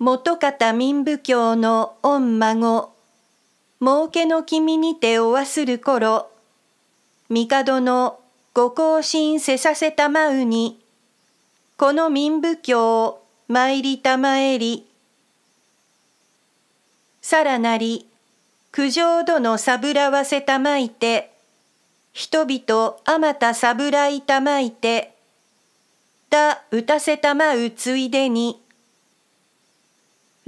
元方民部教の御孫儲けの君にておわする頃帝のご行進せさせたまうにこの民部教参りたまえりさらなり九条殿さぶらわせたまいて人々あまたさぶらいたまいてだ打たせたまうついでに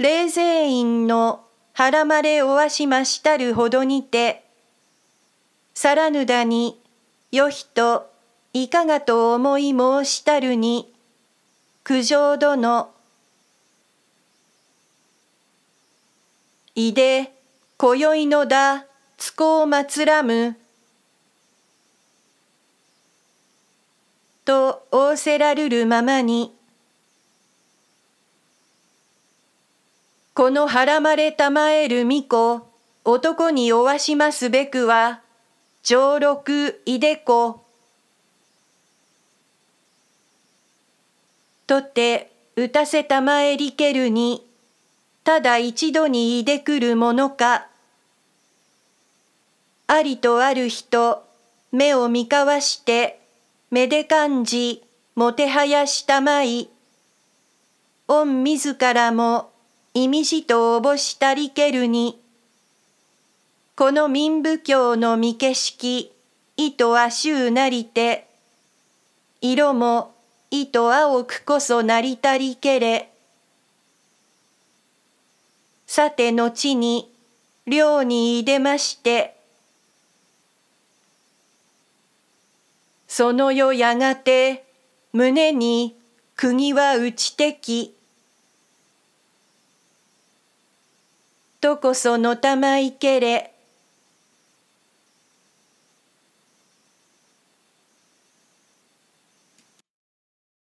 霊勢院のはらまれおわしましたるほどにて、さらぬだに、よひと、いかがと思い申したるに、九条殿、いで、今宵のだ、つこをまつらむ。と仰せらるるままに、このはらまれたまえる巫女、男におわしますべくは、上六いでこ。とて、打たせたまえりけるに、ただ一度にいでくるものか。ありとある人、目を見かわして、めで感じ、もてはやしたまい。御自らも、意味しとおぼしたりけるにこの民部教の見景色糸は衆なりて色も糸青くこそなりたりけれさて後に寮にいでましてその夜やがて胸に釘は打ちてきとこそのたまいけれ